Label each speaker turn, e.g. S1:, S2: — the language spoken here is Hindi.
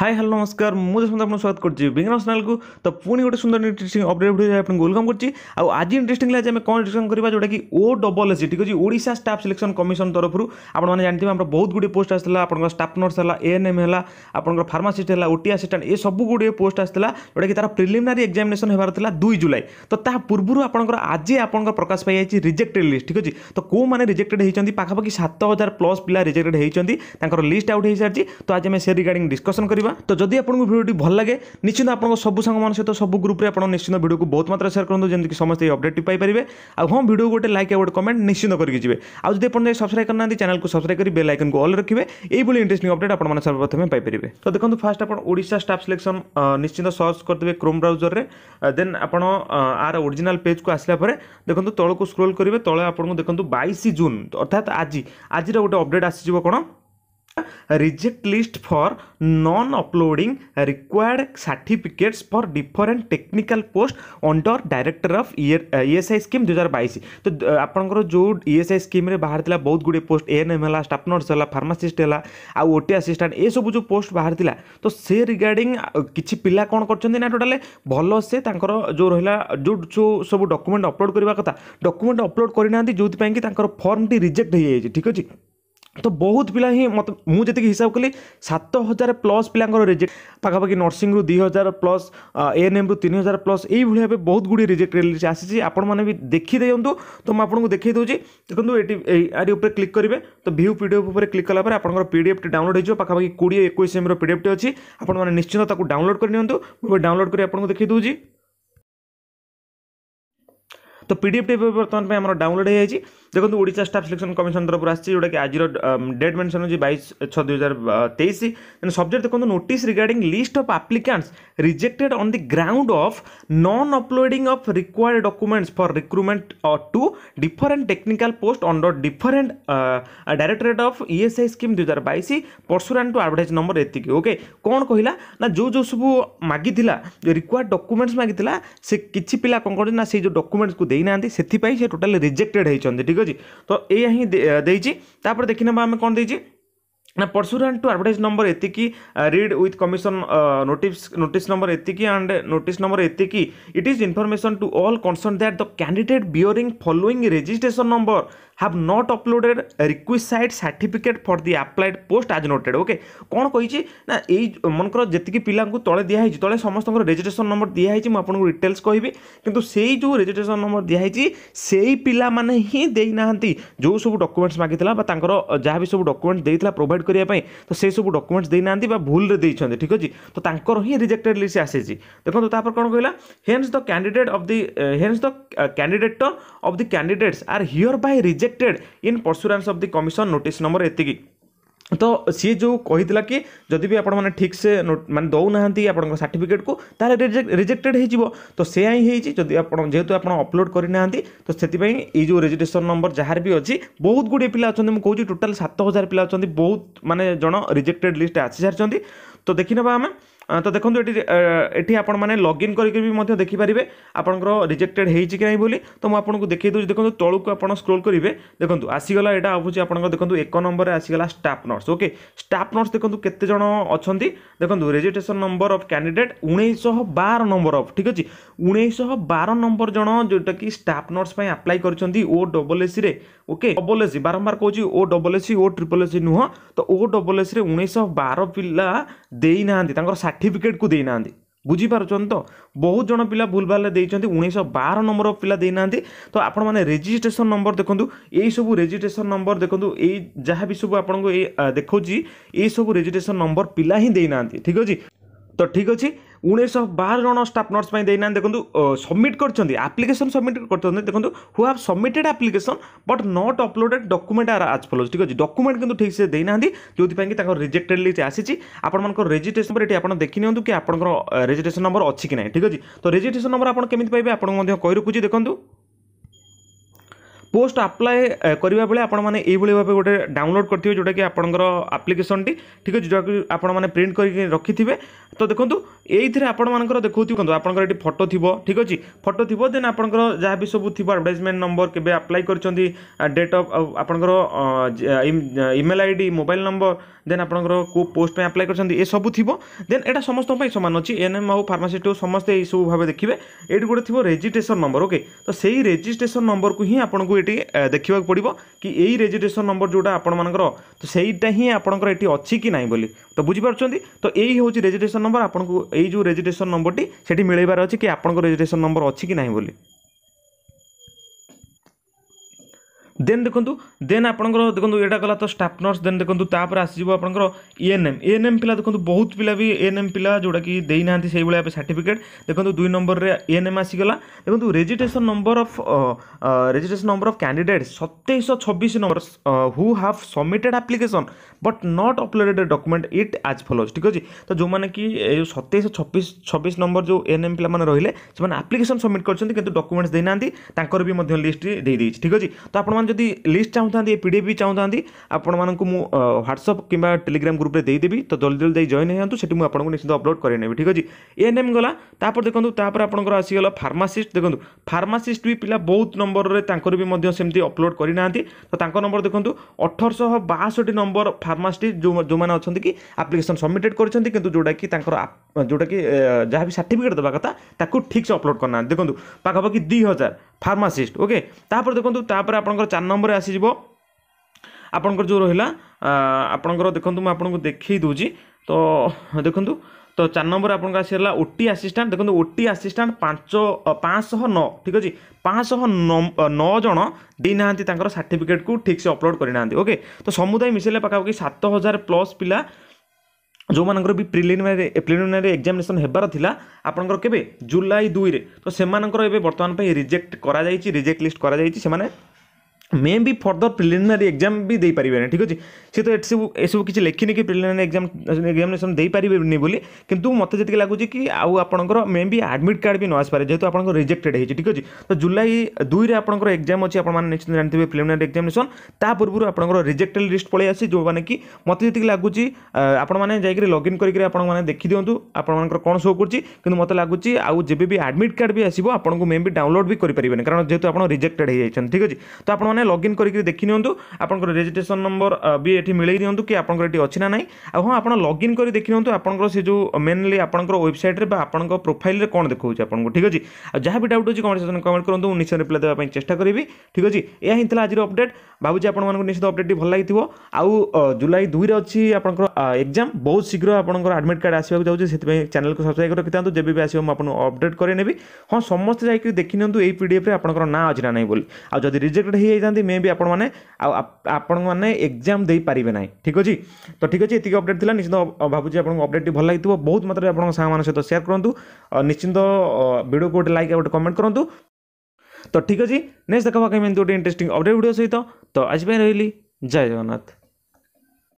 S1: হাই হ্যালো নমস্কার মু দেশমন্ত আপনার স্বাগত করছি বিজ্ঞান চ্যানেলকু তো পুনি গোটে সুন্দর ইন্টারেস্টিং অপডেট ভিডিও আপনাকে ওয়েলকম করছি আর আজ ইন্টারেস্টিং আজ আমি কোণ ডিসকশন করা যেটা কি ও ডবল এসি ঠিক আছে ওড়শা স্টাফ সিলেকশন কমিশন তরফর আপনার জাঁথিবে আমার বহুত গুড়ি পোস্ট আসলে আপনার স্টাফ নর্স হল এএনএম হল আপনার ফার্মাসিস্ট হল ওটি আসিষ্টাট এ সবু গুড়ি পোস্ট আসলে যেটা কি তার প্রিলিমিনারি এক্সামিনেসন হবার লা দুই জুলাই তো তা পূর্বর আপনার আজ আপনার প্রকাশ পাই যাই রিজেক্টেড লিস্ট ঠিক আছে তো কেউ মানে রিজেক্টেড হয়েছেন পাখাপাখি সাত হাজার প্লস পিলা রিজেক্টেড হয়েছেন তাঁর লিস্ট আউট হয়ে সারিছে তো আজ আমি সে রিগার্ডিং ডিসকশন করি তো যদি আপনক ভিডিওটি ভাল লাগে নিশ্চিত আপনক সব সঙ্গমান সমস্ত সব গ্রুপে আপন নিশ্চিত ভিডিও কো বহুত মাত্রা শেয়ার করন যেতিকে সমস্ত আপডেট পাই পারিবে আৰু হম ভিডিও গটে লাইক এবাৰ কমেন্ট নিশ্চিত কৰকি জিবে আৰু যদি আপন সাবস্ক্রাইব কৰনাদি চ্যানেল কো সাবস্ক্রাইব কৰি বেল আইকন কো অল ৰখিবে এই বুলি ইন্টাৰেস্টিং আপডেট আপন মান সর্বপ্ৰথমে পাই পৰিবে তো দেখো ফাস্ট আপন ওড়িশা স্টাফ সিলেকশন নিশ্চিত সার্চ কৰদেবে Chrome browser ৰে দেন আপন আর অৰিজিনাল পেজ কো আসিলা পৰে দেখো তলক স্ক্রল কৰিবে তলয়ে আপনক দেখো 22 জুন অৰ্থাৎ আজি আজিৰ এটা আপডেট আসি জিব কোণ reject list for non uploading required certificates for different technical post under director of ESI scheme 2022 तो uh, आपंकर जो ईएसआई स्कीम रे बाहर थिला बहुत गुडे पोस्ट एएनएम हला स्टाफ नर्स हला फार्मासिस्ट हला आ ओटी असिस्टेंट ए सब जो पोस्ट बाहर थिला तो से रिगार्डिंग किछि पिला कोन करछन ना टोटल भलो से तांकर जो रहला जो जो सब डॉक्यूमेंट अपलोड करबा कथा डॉक्यूमेंट अपलोड करिनांती जोथि पई कि तांकर फॉर्म टी रिजेक्ट होई जाई ठीक अछि ତ ବହୁତ ପିଲା ହିଁ ମୋତେ ମୁଁ ଯେତିକି ହିସାବ କଲି ସାତ ହଜାର ପ୍ଲସ୍ ପିଲାଙ୍କର ରିଜେକ୍ଟ ପାଖାପାଖି ନର୍ସିଂରୁ ଦୁଇ ହଜାର ପ୍ଲସ୍ ଏଏନ୍ଏମ୍ରୁ ତିନି ହଜାର ପ୍ଲସ୍ ଏଇଭଳି ଭାବେ ବହୁତ ଗୁଡ଼ିଏ ରିଜେକ୍ଟ ରିଲିଜ୍ ଆସିଛି ଆପଣମାନେ ବି ଦେଖିଦେଇନ୍ତୁ ତ ମୁଁ ଆପଣଙ୍କୁ ଦେଖାଇ ଦେଉଛି ଦେଖନ୍ତୁ ଏଠି ଆରି ଉପରେ କ୍ଲିକ୍ କରିବେ ତ ଭିୟୁ ପି ଡି ଏଫ୍ ଉପରେ କ୍ଲିକ୍ କଲା ପରେ ଆପଣଙ୍କର ପି ଡି ଏଫ୍ଟି ଡାଉନଲୋଡ଼ ହେଇଯିବ ପାଖାପାଖି କୋଡ଼ିଏ ଏକୋଇଶ ଏମ୍ର ପି ଡି ଏଫ୍ଟି ଅଛି ଆପଣମାନେ ନିଶ୍ଚିନ୍ତ ତାକୁ ଡାଉନଲୋଡ଼ କରିନିଅନ୍ତୁ ମୁଁ ଡାଉନଲୋଡ଼ କରି ଆପଣଙ୍କୁ ଦେଖାଇ ଦେଉଛି পিডিপি টি পেপারতন মে আমরা ডাউনলোড হে হে জি দেখো ওড়িশা স্টাফ সিলেকশন কমিশন তরপ রাছ চি যে আজিৰ ডেড মেনশন হ জি 22 6 2023 ইন সাবজেক্ট দেখো notice regarding list of applicants rejected on the ground of non uploading of required documents for recruitment or two different technical post under different directorate of ESI scheme 2022 pursuant to advertise number ইতিকে ওকে কোন কইলা না যো যো সব মাগি থিলা রিকোয়ার্ড ডকুমেন্টস মাগি থিলা সে কিছি পিলা কোনক না সে যো ডকুমেন্টস কো देना से टोटाली रिजेक्टेड होती ठीक अच्छे तो यहाँ देखने देखने कौन देखिए pursuant to advertise number etiki uh, read with commission uh, notice notice number etiki and notice number etiki it is information to all concerned that the candidate bearing following registration number have not uploaded requisite certificate for the applied post as noted okay कौन कही ना यही मनकर जी पिला तले दिखाई तले समस्त रेजिट्रेसन नंबर दिखाई मुझे डिटेल्स कहबी कितु से जो रेजिट्रेसन नंबर दिखाई से पिला मैंने ही देना जो सब डकुमेंट्स मागिता जहाँ भी सब डकुमेंट्स देता प्रोभाइड सबमिट करने तो से सब डकुमेंट्स देना भूल में ठीक अच्छे तो तर हिं रिजेक्टेड लिस्ट आसी देखो तापर कौन कहला hence the candidate of the hence the candidate of the candidates are hereby rejected in pursuance of the commission notice number एति ତ ସିଏ ଯେଉଁ କହିଥିଲା କି ଯଦି ବି ଆପଣମାନେ ଠିକ୍ ସେ ମାନେ ଦେଉନାହାନ୍ତି ଆପଣଙ୍କ ସାର୍ଟିଫିକେଟ୍କୁ ତାହେଲେ ରିଜେକ୍ଟେଡ଼୍ ହେଇଯିବ ତ ସେୟା ହିଁ ହେଇଛି ଯଦି ଆପଣ ଯେହେତୁ ଆପଣ ଅପଲୋଡ଼ କରିନାହାନ୍ତି ତ ସେଥିପାଇଁ ଏଇ ଯେଉଁ ରେଜିଷ୍ଟ୍ରେସନ୍ ନମ୍ବର ଯାହାର ବି ଅଛି ବହୁତ ଗୁଡ଼ିଏ ପିଲା ଅଛନ୍ତି ମୁଁ କହୁଛି ଟୋଟାଲ୍ ସାତ ହଜାର ପିଲା ଅଛନ୍ତି ବହୁତ ମାନେ ଜଣ ରିଜେକ୍ଟେଡ଼୍ ଲିଷ୍ଟ ଆସି ସାରିଛନ୍ତି ତ ଦେଖିନେବା ଆମେ তো দেখুন এটি এটি আপনার মানে লগইন করিকি দেখিপারে আপনার রিজেক্টেড হয়েছে কি না বলে তো মু আপনার দেখাই দেছি দেখুন তলক আপনার স্ক্রোল করবে দেখুন আসিগলা এটা হচ্ছে আপনার দেখুন এক নম্বরের আসিগলা staff nurse okay staff nurse দেখুন কেতে জন অনেক দেখুন রেজিষ্ট্রেসন নম্বর অফ ক্যান্ডিডেট উনিশশহ বার নম্বর অফ ঠিক আছে উনিশশহ বার নম্বর জন যেটা কি স্টাফ নর্স আপ্লাই করছেন ও ডবল এসি রে ওকে ডবল এসি বারম্বার কৌছি ও ডবল এসি ও ট্রিপল এসি নুহ তো ও ডবল এসি রে উনিশশহ বার পিলা দেই না তাঁর ସାର୍ଟିଫିକେଟ୍କୁ ଦେଇନାହାନ୍ତି ବୁଝିପାରୁଛନ୍ତି ତ ବହୁତ ଜଣ ପିଲା ଭୁଲ ଭାଲରେ ଦେଇଛନ୍ତି ଉଣେଇଶହ ବାର ନମ୍ବର ପିଲା ଦେଇନାହାନ୍ତି ତ ଆପଣମାନେ ରେଜିଷ୍ଟ୍ରେସନ ନମ୍ବର ଦେଖନ୍ତୁ ଏଇସବୁ ରେଜିଷ୍ଟ୍ରେସନ ନମ୍ବର ଦେଖନ୍ତୁ ଏଇ ଯାହା ବି ସବୁ ଆପଣଙ୍କୁ ଏଇ ଦେଖାଉଛି ଏଇସବୁ ରେଜିଷ୍ଟ୍ରେସନ ନମ୍ବର ପିଲା ହିଁ ଦେଇନାହାନ୍ତି ଠିକ୍ ଅଛି ତ ଠିକ୍ ଅଛି ଉଣେଇଶହ ବାର ଜଣ ଷ୍ଟାଫ୍ ନର୍ସ ପାଇଁ ଦେଇନାହାନ୍ତି ଦେଖନ୍ତୁ ସବମିଟ୍ କରିଛନ୍ତି ଆପ୍ଲିକେସନ୍ ସବମିଟ୍ କରିଛନ୍ତି ଦେଖନ୍ତୁ who have submitted application but not uploaded document are as follows ଠିକ୍ ଅଛି ଡକୁମେଣ୍ଟ କିନ୍ତୁ ଠିକ୍ ସେ ଦେଇନାହାନ୍ତି ଯେଉଁଥିପାଇଁ କି ତାଙ୍କର ରିଜେକ୍ଟେଡ୍ ଲିଷ୍ଟ ଆସିଛି ଆପଣମାନଙ୍କର ରେଜିଷ୍ଟ୍ରେସନ୍ ପରେ ଏଠି ଆପଣ ଦେଖିନିଅନ୍ତୁ କି ଆପଣଙ୍କର ରେଜିଷ୍ଟ୍ରେସନ୍ ନମ୍ବର ଅଛି କି ନାହିଁ ଠିକ୍ ଅଛି ତ ରେଜିଷ୍ଟ୍ରେସନ୍ ନମ୍ବର ଆପଣ କେମିତି ପାଇବେ ଆପଣଙ୍କୁ ମଧ୍ୟ କହି ରଖୁଛି ଦେଖନ୍ତୁ পোস্ট আপ্লাই করা বেড়ে আপনার এইভাবে ভাবে গোটে ডাউনলোড করতে যেটা কি আপনার আপ্লিকেসনটি ঠিক আছে যেটা আপনার প্রিন্ট করি রক্ষিথে তো দেখুন এইথে আপনার দেখুথ আপনার এটি ফটো থিব ঠিক আছে ফটো থিব দেন আপনার যা বি সব থিব আডভর্টাইজমেন্ট নম্বর কেবে আপ্লাই করছেন ডেট অফ আপনার ইমেল আইডি মোবাইল নম্বর দেন আপনার কেউ পোস্ট পাই আপ্লাই করছেন এসব থিব দেন এটা সমস্ত সমান অছি এনএম আউ ফার্মাসিস্ট সমস্তে এইসব ভাবে দেখবে এটি গোটে থিব রেজিষ্ট্রেসন নম্বর ওকে তো সেই রেজিষ্ট্রেসন নম্বরকু হি আপনার এটি দেখিবাক পড়িব কি এই রেজিষ্ট্রেসন নম্বর যেটা আপনার তো সেইটা হি আপনার এটি অছি কি নাই বলি তো বুঝিপারছেন তো এই হচ্ছে রেজিষ্ট্রেসন নম্বর আপনার এই যে রেজিষ্ট্রেসন নম্বরটি সেটি মিলাইবার অছে কি আপনার রেজিষ্ট্রেসন নম্বর অছি কি নাই বলি ଦେନ୍ ଦେଖନ୍ତୁ ଦେନ୍ ଆପଣଙ୍କର ଦେଖନ୍ତୁ ଏଇଟା ଗଲା ତ ଷ୍ଟାଫ୍ ନର୍ସ ଦେନ୍ ଦେଖନ୍ତୁ ତାପରେ ଆସିଯିବ ଆପଣଙ୍କର ଇଏନ୍ଏମ୍ ଇଏନ୍ଏମ୍ ପିଲା ଦେଖନ୍ତୁ ବହୁତ ପିଲା ବି ଏଏନ୍ଏମ୍ ପିଲା ଯେଉଁଟାକି ଦେଇନାହାନ୍ତି ସେଇଭଳିଆ ଏବେ ସାର୍ଟିଫିକେଟ୍ ଦେଖନ୍ତୁ ଦୁଇ ନମ୍ବରରେ ଇଏନ୍ଏମ୍ ଆସିଗଲା ଦେଖନ୍ତୁ registration number of registration number of candidate ସତେଇଶହ ଛବିଶ number who have submitted application but not uploaded document it as follows ଠିକ୍ ଅଛି ତ ଯେଉଁମାନେ କି ଏ ଯେଉଁ ସତେଇଶହ ଛବିଶ ଛବିଶ ନମ୍ବର ଯେଉଁ ଏଏନ୍ଏମ୍ ପିଲାମାନେ ରହିଲେ ସେମାନେ ଆପ୍ଲିକେସନ୍ ସବମିଟ୍ କରିଛନ୍ତି କିନ୍ତୁ ଡକୁମେଣ୍ଟସ୍ ଦେଇନାହାନ୍ତି ତାଙ୍କର ବି ମଧ୍ୟ ଲିଷ୍ଟ ଦେଇଦେଇଛି ଠିକ୍ ଅଛି ତ ଆପଣମାନେ যদি লিষ্ট চাହୁँଥାନ୍ତି ଏ ପି ଡି ଏଫ୍ ବି ଚାହୁଁଥାନ୍ତି ଆପଣମାନଙ୍କୁ ମୁଁ ହ୍ୱାଟ୍ସଅପ୍ କିମ୍ବା ଟେଲିଗ୍ରାମ ଗ୍ରୁପରେ ଦେଇଦେବି ତ ଜଲ୍ଦି ଜଲ୍ଦି ଯାଇ ଜଏନ୍ ହେଇଯାନ୍ତୁ ସେଠି ମୁଁ ଆପଣଙ୍କୁ ନିଶ୍ଚିତ ଅପଲୋଡ଼ କରାଇ ନେବି ଠିକ୍ ଅଛି ଏଏନ୍ଏମ୍ ଗଲା ତାପରେ ଦେଖନ୍ତୁ ତାପରେ ଆପଣଙ୍କର ଆସିଗଲା ଫାର୍ମାସିଷ୍ଟ ଦେଖନ୍ତୁ ଫାର୍ମାସିଷ୍ଟ ବି ପିଲା ବହୁତ ନମ୍ବରରେ ତାଙ୍କର ବି ମଧ୍ୟ ସେମିତି ଅପଲୋଡ଼ କରିନାହାନ୍ତି ତ ତାଙ୍କ ନମ୍ବର ଦେଖନ୍ତୁ ଅଠରଶହ ବାଷଠି ନମ୍ବର ଫାର୍ମାସିଷ୍ଟ ଯେଉଁ ଯେଉଁମାନେ ଅଛନ୍ତି କି ଆପ୍ଲିକେସନ୍ ସବମିଟେଡ଼ କରିଛନ୍ତି କିନ୍ତୁ ଯେଉଁଟାକି ତାଙ୍କର ଯେଉଁଟାକି ଯାହା ବି ସାର୍ଟିଫିକେଟ୍ ଦେବା କଥା ତାକୁ ଠିକ୍ସେ ଅପଲୋଡ଼ କରିନାହାନ୍ତି ଦେଖନ୍ତୁ ପାଖାପାଖି ଦୁଇ ହଜାର ফার্মাସିষ্ট ଓକେ ତାପରେ ଦେଖନ୍ତୁ ତାପରେ ଆପଣଙ୍କର ଚାରି ନମ୍ବରରେ ଆସିଯିବ ଆପଣଙ୍କର ଯେଉଁ ରହିଲା ଆପଣଙ୍କର ଦେଖନ୍ତୁ ମୁଁ ଆପଣଙ୍କୁ ଦେଖାଇ ଦେଉଛି ତ ଦେଖନ୍ତୁ ତ ଚାରି ନମ୍ବର ଆପଣଙ୍କର ଆସିଗଲା ଓଟି ଆସିଷ୍ଟାଣ୍ଟ ଦେଖନ୍ତୁ ଓଟି ଆସିଷ୍ଟାଣ୍ଟ ପାଞ୍ଚ ପାଞ୍ଚଶହ ନଅ ଠିକ୍ ଅଛି ପାଞ୍ଚଶହ ନଅ ଜଣ ଦେଇନାହାନ୍ତି ତାଙ୍କର ସାର୍ଟିଫିକେଟ୍କୁ ଠିକ୍ସେ ଅପଲୋଡ଼ କରିନାହାନ୍ତି ଓକେ ତ ସମୁଦାୟ ମିଶାଇଲେ ପାଖାପାଖି ସାତ ହଜାର ପ୍ଲସ୍ ପିଲା ଯେଉଁମାନଙ୍କର ବି ପ୍ରିଲିମିନାରୀ ପ୍ରିଲିମିନାରୀ ଏକ୍ଜାମିନେସନ୍ ହେବାର ଥିଲା ଆପଣଙ୍କର କେବେ ଜୁଲାଇ ଦୁଇରେ ତ ସେମାନଙ୍କର ଏବେ ବର୍ତ୍ତମାନ ପାଇଁ ରିଜେକ୍ଟ କରାଯାଇଛି ରିଜେକ୍ଟ ଲିଷ୍ଟ କରାଯାଇଛି ସେମାନେ मे भी फर्दर प्रिलिमिनारी एक्जाम भी दे पारे ना ठीक अच्छे सी तो सब किसी लिखनी कि प्रिलिमिनारी एग्जाम एग्जामेसन दे पारे नहीं कितु मत जितकी लगूँ कि आउ आप मे भी आडमिट कार्ड भी न आसपे जेहतु आप रिजेक्टेड होती ठीक अच्छे तो जुलाई दुई में आपंकर एग्जाम अच्छी आपंत जानते हैं प्रिलिमिनारी एग्जामेसन पूर्व आप रिजेक्टेड लिस्ट पलि आसी जो मैंने कि मत जितकी लगूँ आपने जाकर लगइन करके आपने देखी दिंतु आपर कौन शो करूँ मतलब लगुच आउ जब भी आडमिट कार्ड भी आसो आपको मे भी डाउनलोड भी करेंगे कारण जेहतु आप रिजेक्टेड होती ठीक अच्छे तो आप ଲଗ୍ଇନ୍ କରିକି ଦେଖିନିଅନ୍ତୁ ଆପଣଙ୍କର ରେଜିଷ୍ଟ୍ରେସନ୍ ନମ୍ବର ବି ଏଠି ମିଳେଇ ଦିଅନ୍ତୁ କି ଆପଣଙ୍କର ଏଠି ଅଛି ନା ନାହିଁ ଆଉ ହଁ ଆପଣ ଲଗ୍ଇନ୍ କରି ଦେଖିନିଅନ୍ତୁ ଆପଣଙ୍କର ସେ ଯେଉଁ ମେନ୍ଲି ଆପଣଙ୍କର ୱେବସାଇଟ୍ରେ ବା ଆପଣଙ୍କ ପ୍ରୋଫାଇଲ୍ରେ କ'ଣ ଦେଖାଉଛି ଆପଣଙ୍କୁ ଠିକ୍ ଅଛି ଆଉ ଯାହା ବି ଡାଉଟ୍ ଅଛି କମେଣ୍ଟ ସେକ୍ସନ୍ କମେଣ୍ଟ କରନ୍ତୁ ମୁଁ ନିଶ୍ଚୟ ରିପ୍ଲାଏ ଦେବା ପାଇଁ ଚେଷ୍ଟା କରିବି ଠିକ୍ ଅଛି ଏହା ହିଁ ଥିଲା ଆଜିର ଅପଡେଟ୍ ଭାବୁଛି ଆପଣମାନଙ୍କୁ ନିଶ୍ଚିତ ଅପଡ଼େଟ୍ ଭଲ ଲାଗିଥିବ ଆଉ ଜୁଲାଇ ଦୁଇରେ ଅଛି ଆପଣଙ୍କର ଏକ୍ଜାମ୍ ବହୁତ ଶୀଘ୍ର ଆପଣଙ୍କର ଆଡ଼ମିଟ୍ କାର୍ଡ଼ ଆସିବାକୁ ଯାଉଛି ସେଥିପାଇଁ ଚ୍ୟାନେଲ୍କୁ ସବସ୍କ୍ରାଇବ୍ ରଖିଥାନ୍ତୁ ଯେବେ ବି ଆସିବ ମୁଁ ଆପଣଙ୍କୁ ଅପଡେଟ୍ କରେଇନେବି ହଁ ସମସ୍ତେ ଯାଇକି ଦେଖିନିଅନ୍ତୁ ଏଇ ପିଡ଼ିଏଫ୍ରେ ଆପଣଙ୍କର ନାଁ ଅଛି ନା ନାହିଁ ବୋଲି ଆଉ ଯଦି ରିଜେକ୍ଟ ହେଇଯାଇଥାନ୍ତା नहीं मे भी आपने एक्जाम दे पारे ना ठीक अच्छी तो ठीक अच्छे इतनी अपडेट थी निश्चित भाई आप अपडेट भल लगे बहुत मात्र में आप सहित सेयार करूँ निश्चिंत भिड को गोटे लाइक आ गए कमेंट करूँ तो ठीक अच्छे नेक्स्ट देखा कहीं गोटे इंटरेस्टिंग अपडेट भिड सहित तो आज रही जय जगन्नाथ